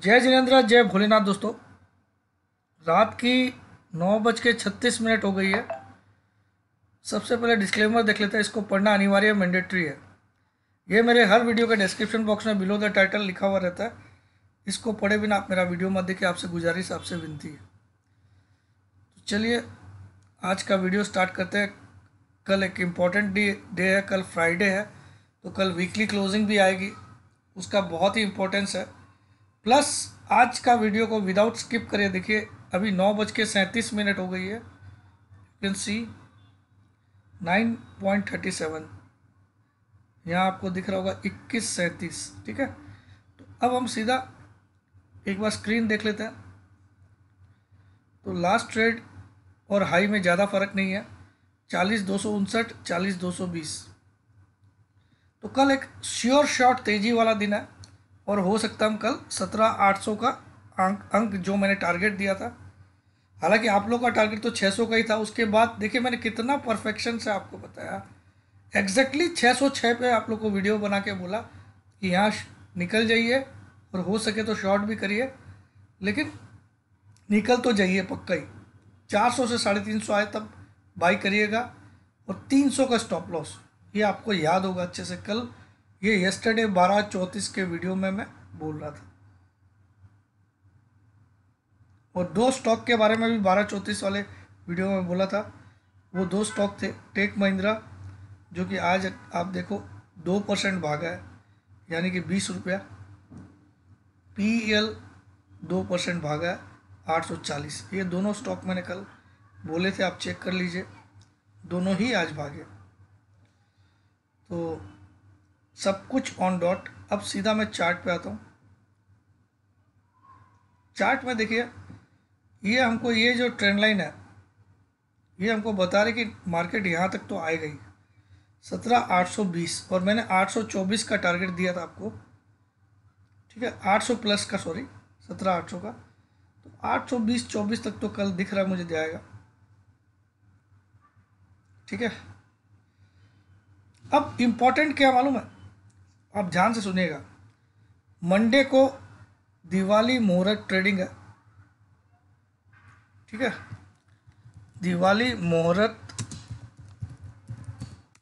जय जिनेन्द्र जय भोलेनाथ दोस्तों रात की नौ बज के छत्तीस मिनट हो गई है सबसे पहले डिस्क्लेमर देख लेते हैं इसको पढ़ना अनिवार्य मैंडेटरी है ये मेरे हर वीडियो के डिस्क्रिप्शन बॉक्स में बिलो द टाइटल लिखा हुआ रहता है इसको पढ़े बिना आप मेरा वीडियो मत देखिए आपसे गुजारिश आपसे विनती है तो चलिए आज का वीडियो स्टार्ट करते हैं कल एक इम्पॉर्टेंट डे डे है कल फ्राइडे है तो कल वीकली क्लोजिंग भी आएगी उसका बहुत ही इम्पोर्टेंस है प्लस आज का वीडियो को विदाउट स्किप करें देखिए अभी नौ बज के सैंतीस मिनट हो गई है can see nine point thirty seven यहाँ आपको दिख रहा होगा इक्कीस सैंतीस ठीक है तो अब हम सीधा एक बार स्क्रीन देख लेते हैं तो लास्ट ट्रेड और हाई में ज़्यादा फ़र्क नहीं है चालीस दो सौ उनसठ चालीस दो सौ बीस तो कल एक श्योर शॉट तेज़ी वाला दिन है और हो सकता हम कल सत्रह आठ सौ का अंक अंक जो मैंने टारगेट दिया था हालांकि आप लोग का टारगेट तो छः सौ का ही था उसके बाद देखिए मैंने कितना परफेक्शन से आपको बताया एग्जैक्टली छः सौ छः पे आप लोग को वीडियो बना के बोला कि यहाँ निकल जाइए और हो सके तो शॉर्ट भी करिए लेकिन निकल तो जाइए पक्का ही चार सौ से साढ़े तीन सौ आए तब बाई करिएगा और तीन सौ का स्टॉप लॉस ये आपको याद होगा अच्छे से कल ये यस्टरडे बारह चौंतीस के वीडियो में मैं बोल रहा था और दो स्टॉक के बारे में भी बारह चौंतीस वाले वीडियो में बोला था वो दो स्टॉक थे टेक महिंद्रा जो कि आज आप देखो दो परसेंट भागा है यानी कि बीस रुपया पी एल e दो परसेंट भागा है आठ सौ चालीस ये दोनों स्टॉक मैंने कल बोले थे आप चेक कर लीजिए दोनों ही आज भागे तो सब कुछ ऑन डॉट अब सीधा मैं चार्ट पे आता हूँ चार्ट में देखिए ये हमको ये जो ट्रेंड लाइन है ये हमको बता रही कि मार्केट यहाँ तक तो आ गई सत्रह आठ सौ बीस और मैंने आठ सौ चौबीस का टारगेट दिया था आपको ठीक है आठ सौ प्लस का सॉरी सत्रह आठ सौ का तो आठ सौ बीस चौबीस तक तो कल दिख रहा है मुझे जाएगा ठीक है अब इम्पोर्टेंट क्या मालूम है आप ध्यान से सुनिएगा मंडे को दिवाली मुहूर्त ट्रेडिंग है ठीक है दिवाली मुहूर्त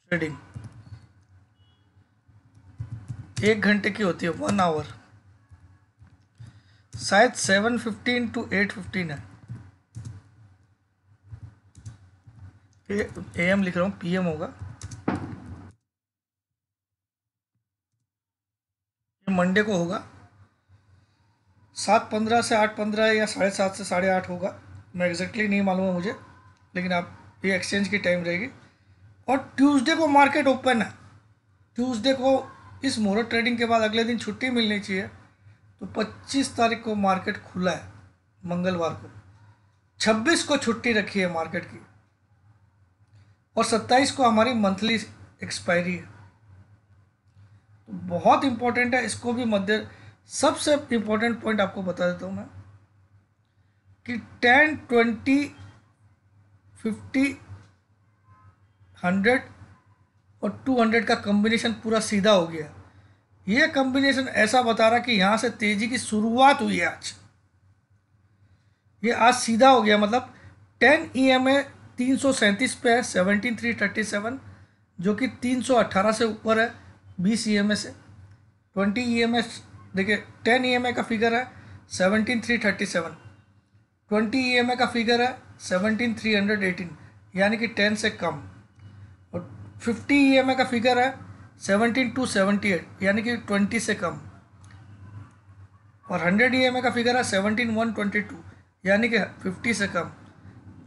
ट्रेडिंग एक घंटे की होती है वन आवर शायद seven fifteen to eight fifteen है ए एम लिख रहा हूँ पीएम होगा मंडे को होगा सात पंद्रह से आठ पंद्रह या साढ़े सात से साढ़े आठ होगा मैं एग्जैक्टली नहीं मालूम है मुझे लेकिन आप ये एक्सचेंज की टाइम रहेगी और ट्यूसडे को मार्केट ओपन है ट्यूसडे को इस मोहरत ट्रेडिंग के बाद अगले दिन छुट्टी मिलनी चाहिए तो 25 तारीख को मार्केट खुला है मंगलवार को 26 को छुट्टी रखी है मार्केट की और 27 को हमारी मंथली एक्सपायरी है बहुत इंपॉर्टेंट है इसको भी मध्य सबसे इंपॉर्टेंट पॉइंट आपको बता देता हूँ मैं कि टेन ट्वेंटी फिफ्टी हंड्रेड और टू हंड्रेड का कम्बिनेशन पूरा सीधा हो गया यह कम्बिनेशन ऐसा बता रहा कि यहाँ से तेज़ी की शुरुआत हुई है आज ये आज सीधा हो गया मतलब टेन ई एम ए तीन सौ सैंतीस पे है सेवनटीन थ्री थर्टी सेवन जो कि तीन सौ अट्ठारह से ऊपर है बीस ई एम ए से ट्वेंटी ई एम एस देखिए टेन ई एम ए का फिगर है seventeen three thirty seven twenty E M A का फिगर है सेवनटीन थ्री हंड्रेड एटीन यानी कि टेन से कम और फिफ्टी ई एम ए का फिगर है सेवनटीन टू सेवेंटी एट यानी कि ट्वेंटी से कम और हंड्रेड ई एम ए का फिगर है सेवनटीन वन ट्वेंटी टू यानी कि फिफ्टी से कम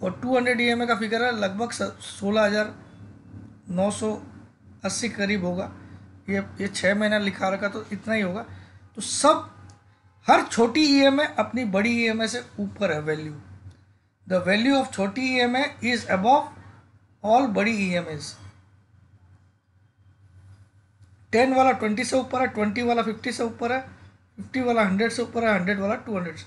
और two hundred E M A का फिगर है लगभग सोलह हज़ार नौ सौ अस्सी करीब होगा ये ये छः महीना लिखा रखा तो इतना ही होगा तो सब हर छोटी ई e एम अपनी बड़ी ई e एम से ऊपर है वैल्यू द वैल्यू ऑफ छोटी E M is above all बड़ी ई एम एज टेन वाला ट्वेंटी से ऊपर है ट्वेंटी वाला फिफ्टी से ऊपर है फिफ्टी वाला हंड्रेड से ऊपर है हंड्रेड वाला टू हंड्रेड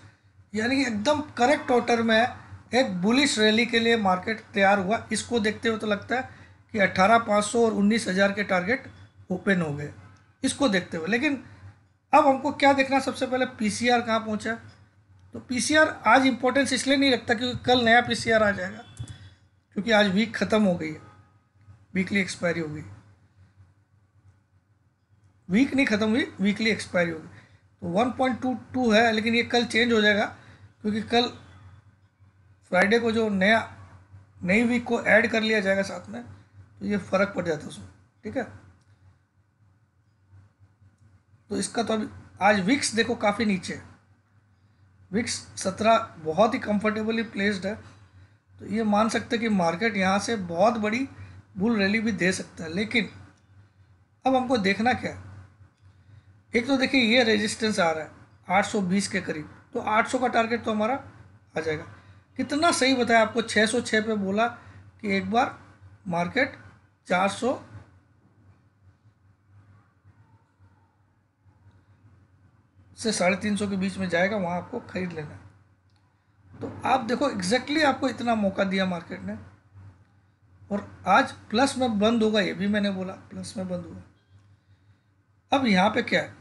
यानी कि एकदम करेक्ट ऑर्डर में एक बुलिश रैली के लिए मार्केट तैयार हुआ इसको देखते हुए तो लगता है कि अट्ठारह पाँच सौ और उन्नीस हज़ार के टारगेट ओपन हो गए इसको देखते हुए लेकिन अब हमको क्या देखना सबसे पहले पी सी आर कहाँ पहुँचा तो पी सी आर आज इम्पोर्टेंस इसलिए नहीं रखता क्योंकि कल नया पी सी आर आ जाएगा क्योंकि आज वीक ख़त्म हो गई है वीकली एक्सपायरी हो गई वीक नहीं ख़त्म हुई वीकली एक्सपायरी हो गई तो वन पॉइंट टू टू है लेकिन ये कल चेंज हो जाएगा क्योंकि कल फ्राइडे को जो नया नई वीक को ऐड कर लिया जाएगा साथ में तो ये फ़र्क पड़ जाता है उसमें ठीक है तो इसका तो अभी आज विक्स देखो काफ़ी नीचे विक्स सत्रह बहुत ही कंफर्टेबली प्लेस्ड है तो ये मान सकते हैं कि मार्केट यहाँ से बहुत बड़ी बुल रैली भी दे सकता है लेकिन अब हमको देखना क्या है एक तो देखिए ये रेजिस्टेंस आ रहा है 820 के करीब तो 800 का टारगेट तो हमारा आ जाएगा कितना सही बताया आपको 606 पे बोला कि एक बार मार्केट से साढ़े तीन सौ के बीच में जाएगा वहाँ आपको ख़रीद लेना है तो आप देखो एग्जैक्टली exactly आपको इतना मौका दिया मार्केट ने और आज प्लस में बंद होगा ये भी मैंने बोला प्लस में बंद होगा अब यहाँ पे क्या है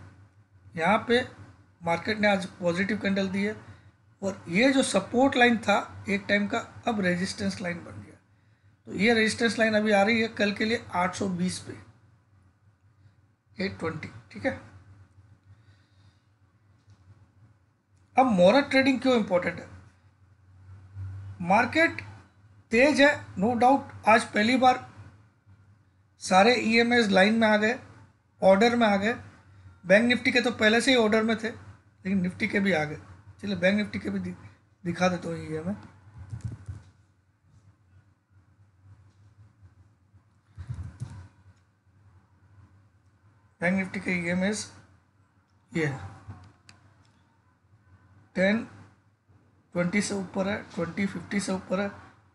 यहाँ पे मार्केट ने आज पॉजिटिव कैंडल दी है और ये जो सपोर्ट लाइन था एक टाइम का अब रेजिस्टेंस लाइन बन गया तो ये रेजिस्टेंस लाइन अभी आ रही है कल के लिए 820 पे 820 ठीक है अब मोरल ट्रेडिंग क्यों इम्पोर्टेंट है मार्केट तेज है नो डाउट आज पहली बार सारे ई एम लाइन में आ गए ऑर्डर में आ गए बैंक निफ्टी के तो पहले से ही ऑर्डर में थे लेकिन निफ्टी के भी आ गए चलिए बैंक निफ्टी के भी दिखा देता हूँ e e ये मैं बैंक निफ्टी के ई एम एस ये है टेन ट्वेंटी से ऊपर है ट्वेंटी फिफ्टी से ऊपर है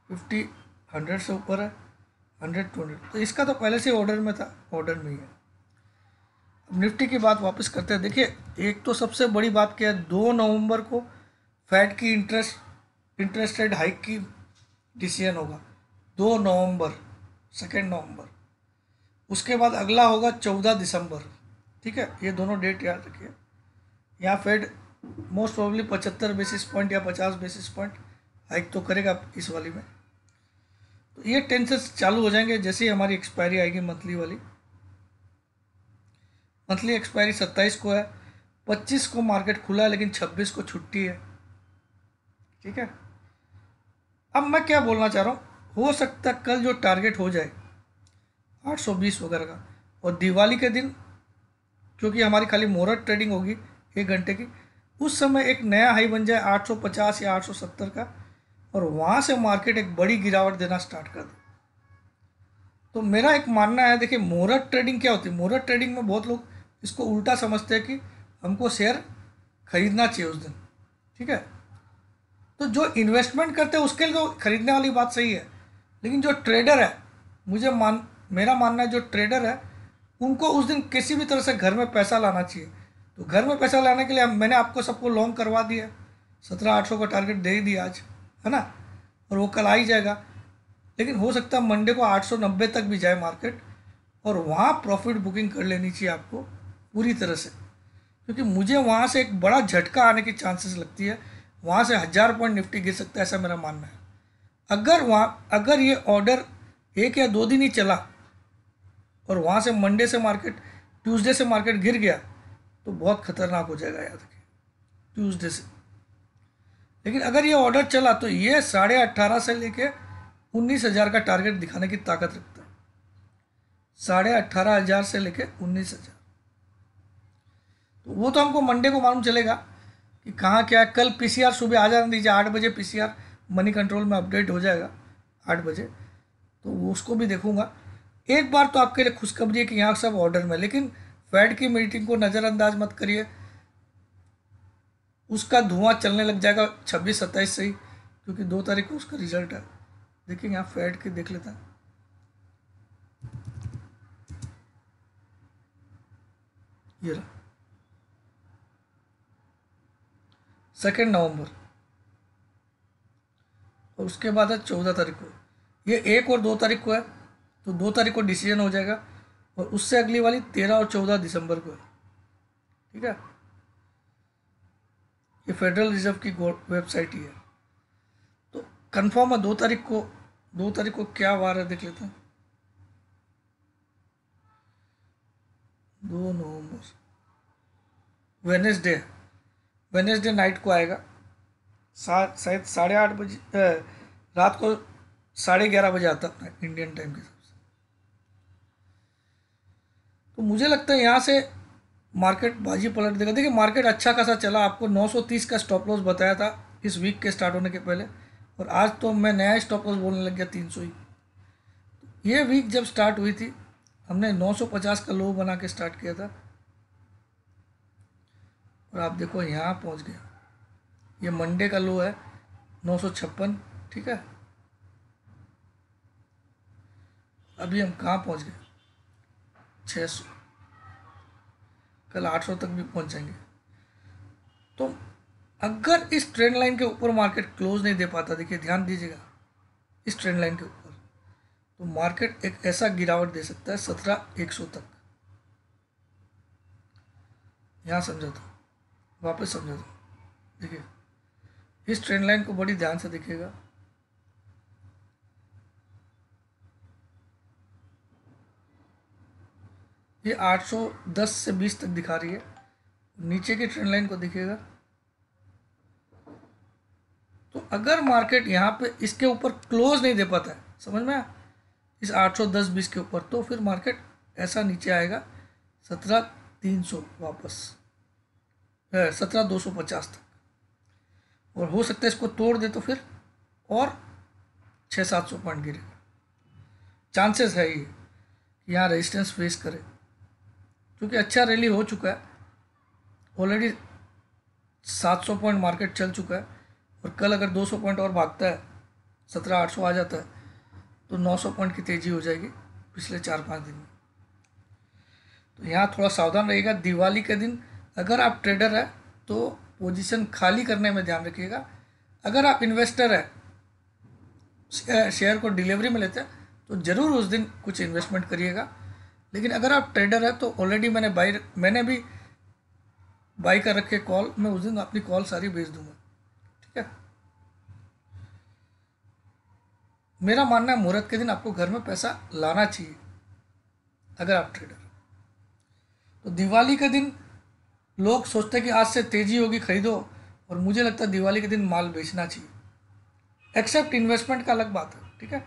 फिफ्टी हंड्रेड से ऊपर है हंड्रेड टू हंड्रेड तो इसका तो पहले से ऑर्डर में था ऑर्डर में ही है अब निफ्टी की बात वापस करते हैं देखिए एक तो सबसे बड़ी बात क्या है दो नवंबर को फैड की इंटरेस्ट इंटरेस्ट रेट हाइक की डिसीजन होगा दो नवंबर सेकेंड नवंबर उसके बाद अगला होगा चौदह दिसंबर ठीक है ये दोनों डेट याद रखिए यहाँ फेड मोस्ट प्रॉब्ली पचहत्तर बेसिस पॉइंट या पचास बेसिस पॉइंट हाइक तो करेगा इस वाली में तो ये टेंसेस चालू हो जाएंगे जैसे ही हमारी एक्सपायरी आएगी मंथली वाली मंथली एक्सपायरी सत्ताईस को है पच्चीस को मार्केट खुला है लेकिन छब्बीस को छुट्टी है ठीक है अब मैं क्या बोलना चाह रहा हूँ हो सकता है कल जो टारगेट हो जाए आठ सौ बीस वगैरह का और दिवाली के दिन क्योंकि हमारी खाली मोहरत ट्रेडिंग होगी एक घंटे की उस समय एक नया हाई बन जाए 850 या 870 का और वहाँ से मार्केट एक बड़ी गिरावट देना स्टार्ट कर दे तो मेरा एक मानना है देखिए मोरत ट्रेडिंग क्या होती है मोहरत ट्रेडिंग में बहुत लोग इसको उल्टा समझते हैं कि हमको शेयर खरीदना चाहिए उस दिन ठीक है तो जो इन्वेस्टमेंट करते हैं उसके लिए तो खरीदने वाली बात सही है लेकिन जो ट्रेडर है मुझे मान मेरा मानना है जो ट्रेडर है उनको उस दिन किसी भी तरह से घर में पैसा लाना चाहिए तो घर में पैसा लाने के लिए मैंने आपको सबको लॉन्ग करवा दिया सत्रह आठ सौ का टारगेट दे ही दिया आज है ना और वो कल आ ही जाएगा लेकिन हो सकता है मंडे को आठ सौ नब्बे तक भी जाए मार्केट और वहाँ प्रॉफिट बुकिंग कर लेनी चाहिए आपको पूरी तरह से क्योंकि मुझे वहाँ से एक बड़ा झटका आने की चांसेस लगती है वहाँ से हज़ार पॉइंट निफ्टी गिर सकता है ऐसा मेरा मानना है अगर वहाँ अगर ये ऑर्डर एक या दो दिन ही चला और वहाँ से मंडे से मार्केट ट्यूसडे से मार्केट गिर गया तो बहुत ख़तरनाक हो जाएगा याद रखें ट्यूजडे से लेकिन अगर ये ऑर्डर चला तो ये साढ़े अट्ठारह से लेके उन्नीस हज़ार का टारगेट दिखाने की ताकत रखता है साढ़े अट्ठारह हज़ार से लेके उन्नीस हज़ार तो वो तो हमको मंडे को मालूम चलेगा कि कहाँ क्या कल पीसीआर सुबह आ जाने दीजिए आठ बजे पीसीआर मनी कंट्रोल में अपडेट हो जाएगा आठ बजे तो उसको भी देखूंगा एक बार तो आपके लिए खुशखबरी है कि यहाँ सब ऑर्डर में लेकिन फेड की मीटिंग को नज़रअंदाज मत करिए उसका धुआं चलने लग जाएगा छब्बीस सत्ताईस से ही क्योंकि दो तारीख को उसका रिजल्ट है देखिए यहाँ फेड के देख लेता है ये रहा सेकेंड नवंबर और उसके बाद है चौदह तारीख को ये एक और दो तारीख को है तो दो तारीख को डिसीजन हो जाएगा और उससे अगली वाली तेरह और चौदह दिसंबर को है ठीक है ये फेडरल रिजर्व की वेबसाइट ही है तो कंफर्म है दो तारीख को दो तारीख को क्या वार है देख लेते हैं दो नवंबर वेनेसडे वेनेसडे नाइट को आएगा शायद साढ़े आठ बजे रात को साढ़े ग्यारह बजे आता है इंडियन टाइम के साथ तो मुझे लगता है यहाँ से मार्केट बाजी पलट देगा देखिए मार्केट अच्छा खासा चला आपको 930 का स्टॉप लॉस बताया था इस वीक के स्टार्ट होने के पहले और आज तो मैं नया स्टॉप लॉस बोलने लग गया तीन सौ ही ये वीक जब स्टार्ट हुई थी हमने 950 का लो बना के स्टार्ट किया था और आप देखो यहाँ पहुँच गया ये मंडे का लो है नौ ठीक है अभी हम कहाँ पहुँच गए छः सौ कल 800 तक भी पहुंच जाएंगे तो अगर इस ट्रेंड लाइन के ऊपर मार्केट क्लोज नहीं दे पाता देखिए ध्यान दीजिएगा इस ट्रेंड लाइन के ऊपर तो मार्केट एक ऐसा गिरावट दे सकता है सत्रह एक सौ तक यहाँ समझाता था वापस समझाता देखिए इस ट्रेंड लाइन को बड़ी ध्यान से देखिएगा ये 810 से 20 तक दिखा रही है नीचे की ट्रेंड लाइन को दिखेगा तो अगर मार्केट यहाँ पे इसके ऊपर क्लोज नहीं दे पाता है समझ में इस 810 20 के ऊपर तो फिर मार्केट ऐसा नीचे आएगा सत्रह तीन सौ वापस सत्रह दो सौ पचास तक और हो सकता है इसको तोड़ दे तो फिर और छः सात सौ पॉइंट गिरेगा चांसेस है ये यहाँ रेजिस्टेंस फेस करे क्योंकि अच्छा रैली हो चुका है ऑलरेडी 700 पॉइंट मार्केट चल चुका है और कल अगर 200 पॉइंट और भागता है सत्रह आठ आ जाता है तो 900 पॉइंट की तेज़ी हो जाएगी पिछले चार पाँच दिन में तो यहाँ थोड़ा सावधान रहेगा दिवाली के दिन अगर आप ट्रेडर हैं तो पोजीशन खाली करने में ध्यान रखिएगा अगर आप इन्वेस्टर है शेयर को डिलीवरी में लेते हैं तो ज़रूर उस दिन कुछ इन्वेस्टमेंट करिएगा लेकिन अगर आप ट्रेडर है तो ऑलरेडी मैंने बाई मैंने भी बाई कर रखे कॉल मैं उस दिन अपनी कॉल सारी भेज दूंगा ठीक है मेरा मानना है मुहूर्त के दिन आपको घर में पैसा लाना चाहिए अगर आप ट्रेडर तो दिवाली के दिन लोग सोचते हैं कि आज से तेज़ी होगी खरीदो और मुझे लगता है दिवाली के दिन माल बेचना चाहिए एक्सेप्ट इन्वेस्टमेंट का अलग बात है ठीक है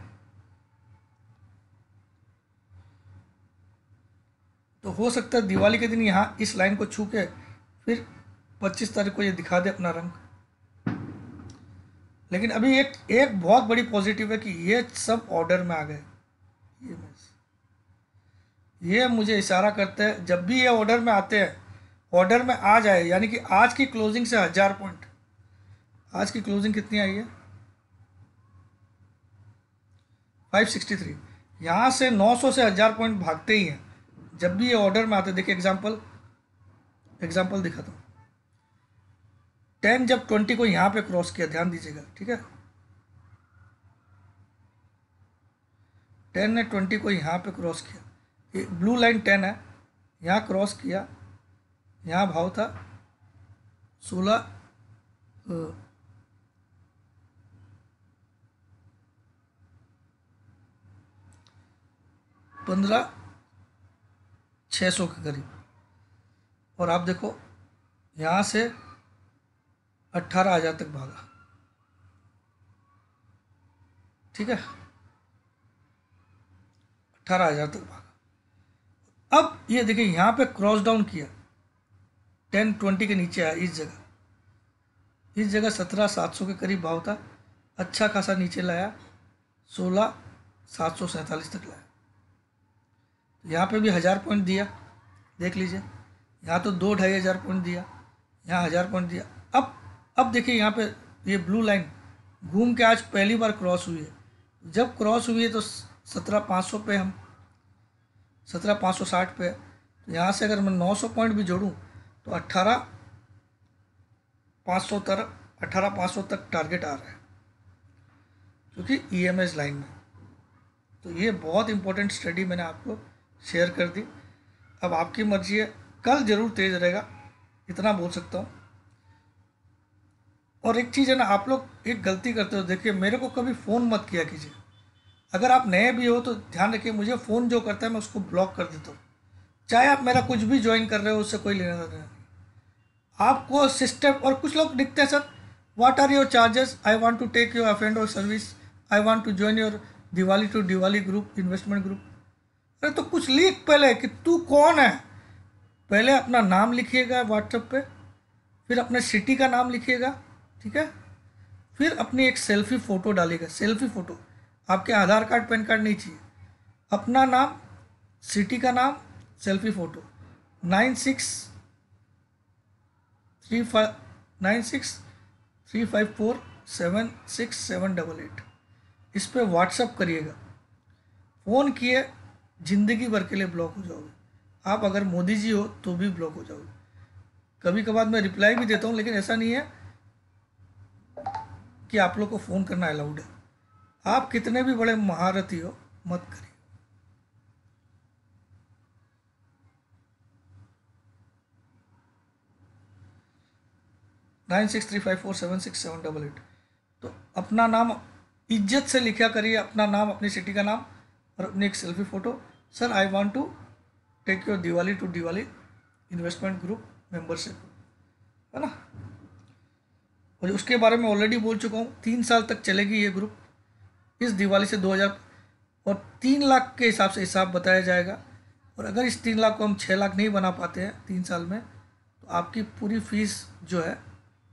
तो हो सकता है दिवाली के दिन यहाँ इस लाइन को छू के फिर पच्चीस तारीख को ये दिखा दे अपना रंग लेकिन अभी एक एक बहुत बड़ी पॉजिटिव है कि ये सब ऑर्डर में आ गए ये ये मुझे इशारा करते हैं जब भी ये ऑर्डर में आते हैं ऑर्डर में आ जाए यानी कि आज की क्लोजिंग से हज़ार पॉइंट आज की क्लोजिंग कितनी आई है फाइव सिक्सटी थ्री यहाँ से नौ सौ से हज़ार पॉइंट भागते ही हैं जब भी ये ऑर्डर में आते देखिए एग्जाम्पल एग्जाम्पल दिखाता हूँ टेन जब ट्वेंटी को यहाँ पे क्रॉस किया ध्यान दीजिएगा ठीक है टेन ने ट्वेंटी को यहाँ पे क्रॉस किया ब्लू लाइन टेन है यहाँ क्रॉस किया यहाँ भाव था सोलह पंद्रह छः सौ के करीब और आप देखो यहाँ से अट्ठारह हज़ार तक भागा ठीक है अट्ठारह हज़ार तक भागा अब ये देखिए यहाँ पे क्रॉस डाउन किया टेन ट्वेंटी के नीचे आया इस जगह इस जगह सत्रह सात सौ के करीब भाव था अच्छा खासा नीचे लाया सोलह सात सौ सैंतालीस तक लाया यहाँ पे भी हज़ार पॉइंट दिया देख लीजिए यहाँ तो दो ढाई हज़ार पॉइंट दिया यहाँ हज़ार पॉइंट दिया अब अब देखिए यहाँ पे ये ब्लू लाइन घूम के आज पहली बार क्रॉस हुई है जब क्रॉस हुई है तो सत्रह पाँच सौ पे हम सत्रह पाँच सौ साठ पे तो यहाँ से अगर मैं नौ सौ पॉइंट भी जोड़ूँ तो अट्ठारह पाँच सौ तरफ अट्ठारह पाँच सौ तक टारगेट आ रहा है क्योंकि ई एम एस लाइन में तो ये बहुत इंपॉर्टेंट स्टडी मैंने आपको शेयर कर दी अब आपकी मर्जी है कल ज़रूर तेज़ रहेगा इतना बोल सकता हूँ और एक चीज़ है ना आप लोग एक गलती करते हो देखिए मेरे को कभी फ़ोन मत किया कीजिए अगर आप नए भी हो तो ध्यान रखिए मुझे फ़ोन जो करता है मैं उसको ब्लॉक कर देता हूँ चाहे आप मेरा कुछ भी ज्वाइन कर रहे हो उससे कोई लेना देना नहीं आपको सिस्टम और कुछ लोग दिखते हैं sir what are your charges I want to take your अफेंड और service I want to join your Diwali to Diwali group investment group अरे तो कुछ लिख पहले कि तू कौन है पहले अपना नाम लिखिएगा व्हाट्सएप पे फिर अपने सिटी का नाम लिखिएगा ठीक है फिर अपनी एक सेल्फी फ़ोटो डालिएगा सेल्फी फ़ोटो आपके आधार कार्ड पैन कार्ड नहीं चाहिए अपना नाम सिटी का नाम selfie photo nine six three five nine six three five four seven six seven double eight इस पर व्हाट्सअप करिएगा फ़ोन किए ज़िंदगी भर के लिए ब्लॉक हो जाओगे आप अगर मोदी जी हो तो भी ब्लॉक हो जाओगे कभी कभार मैं रिप्लाई भी देता हूँ लेकिन ऐसा नहीं है कि आप लोग को फ़ोन करना अलाउड है आप कितने भी बड़े महारथी हो मत करिए nine six three five four seven six seven double eight तो अपना नाम इज्जत से लिखा करिए अपना नाम अपनी सिटी का नाम और अपनी एक selfie photo sir I want to take your Diwali to Diwali investment group membership है ना और उसके बारे में ऑलरेडी बोल चुका हूँ तीन साल तक चलेगी ये ग्रुप इस दिवाली से हज़ार और तीन लाख के हिसाब से हिसाब बताया जाएगा और अगर इस तीन लाख को हम छः लाख नहीं बना पाते हैं तीन साल में तो आपकी पूरी फीस जो है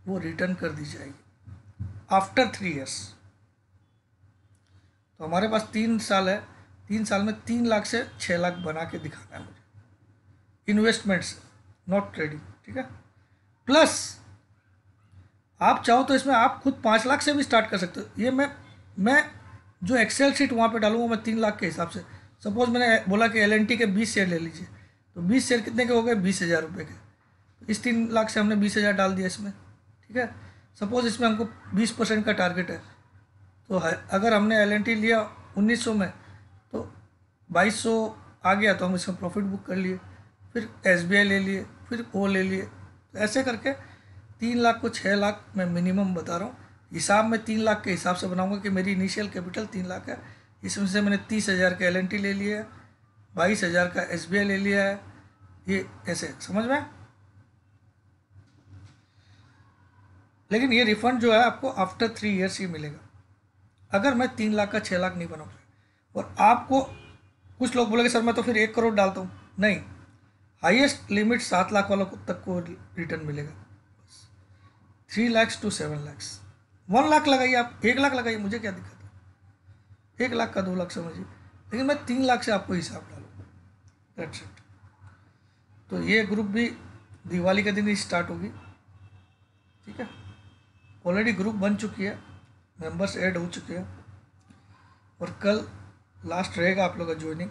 वो रिटर्न कर दी जाएगी आफ्टर थ्री ईयर्स तो हमारे पास तीन साल है तीन साल में तीन लाख से छः लाख बना के दिखाना है मुझे इन्वेस्टमेंट से नॉट ट्रेडिंग ठीक है प्लस आप चाहो तो इसमें आप खुद पाँच लाख से भी स्टार्ट कर सकते हो ये मैं मैं जो एक्सेल सीट वहाँ पे डालूंगा मैं तीन लाख के हिसाब से सपोज मैंने बोला कि एल के बीस शेयर ले लीजिए तो बीस शेयर कितने के हो गए बीस हज़ार रुपये के इस तीन लाख से हमने बीस हज़ार डाल दिया इसमें ठीक है सपोज इसमें हमको बीस परसेंट का टारगेट है तो अगर हमने एल लिया उन्नीस में बाईस सौ आ गया तो हम इसमें प्रॉफिट बुक कर लिए फिर एस ले लिए फिर ओ ले लिए तो ऐसे करके तीन लाख को छः लाख मैं मिनिमम बता रहा हूँ हिसाब में तीन लाख के हिसाब से बनाऊंगा कि मेरी इनिशियल कैपिटल तीन लाख है इसमें से मैंने तीस हज़ार का एल ले लिया है बाईस हज़ार का एस ले लिया है ये ऐसे समझ में लेकिन ये रिफंड जो है आपको आफ्टर थ्री इयर्स ही मिलेगा अगर मैं तीन लाख का छः लाख नहीं बनाऊँगा और आपको कुछ लोग बोलेंगे सर मैं तो फिर एक करोड़ डालता हूँ नहीं हाईएस्ट लिमिट सात लाख वालों को तक को रिटर्न मिलेगा three lakhs to seven lakhs one lakh लगाइए आप एक लाख लगाइए मुझे क्या दिक्कत है एक लाख का दो लाख समझिए लेकिन मैं तीन लाख से आपको हिसाब डालूँगा दैट्स इट तो ये ग्रुप भी दिवाली के दिन ही स्टार्ट होगी ठीक है ऑलरेडी ग्रुप बन चुकी है मेंबर्स ऐड हो चुके हैं और कल लास्ट रहेगा आप लोग का ज्वाइनिंग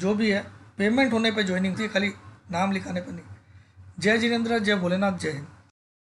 जो भी है पेमेंट होने पे ज्वाइनिंग थी खाली नाम लिखाने पर नहीं जय जिनेन्द्र जय भोलेनाथ जय हिंद